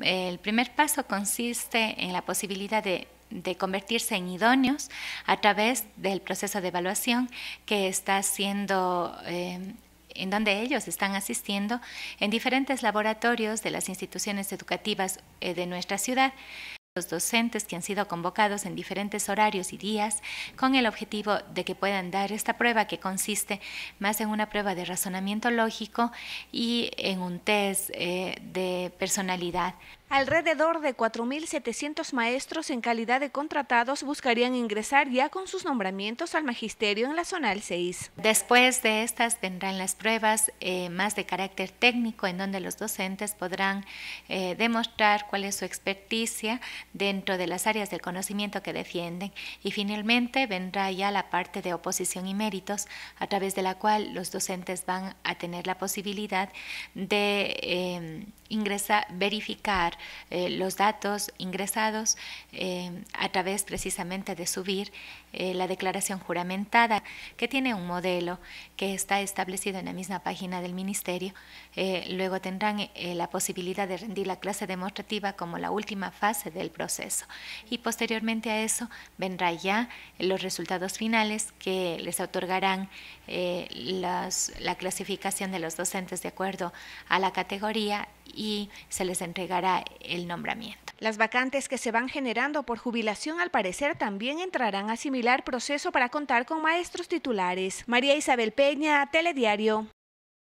El primer paso consiste en la posibilidad de, convertirse en idóneos a través del proceso de evaluación que está siendo em, en donde ellos están asistiendo en diferentes laboratorios de las instituciones educativas eh, de nuestra ciudad los docentes que han sido convocados en diferentes horarios y días con el objetivo de que puedan dar esta prueba que consiste más en una prueba de razonamiento lógico y en un test eh, de personalidad. Alrededor de 4.700 maestros en calidad de contratados buscarían ingresar ya con sus nombramientos al magisterio en la zonal 6. Después de estas tendrán las pruebas eh, más de carácter técnico en donde los docentes podrán eh, demostrar cuál es su experticia dentro de las áreas del conocimiento que defienden y finalmente vendrá ya la parte de oposición y méritos a través de la cual los docentes van a tener la posibilidad de eh, ingresa, verificar eh, los datos ingresados eh, a través precisamente de subir eh, la declaración juramentada, que tiene un modelo que está establecido en la misma página del Ministerio. luego tendrán la posibilidad de rendir la clase demostrativa como la última fase del proceso. Y posteriormente a eso vendrán ya los resultados finales que les otorgarán la clasificación de los docentes de acuerdo a la categoría y se les entregará el nombramiento. Las vacantes que se van generando por jubilación al parecer también entrarán a similar proceso para contar con maestros titulares. María Isabel Peña, Telediario.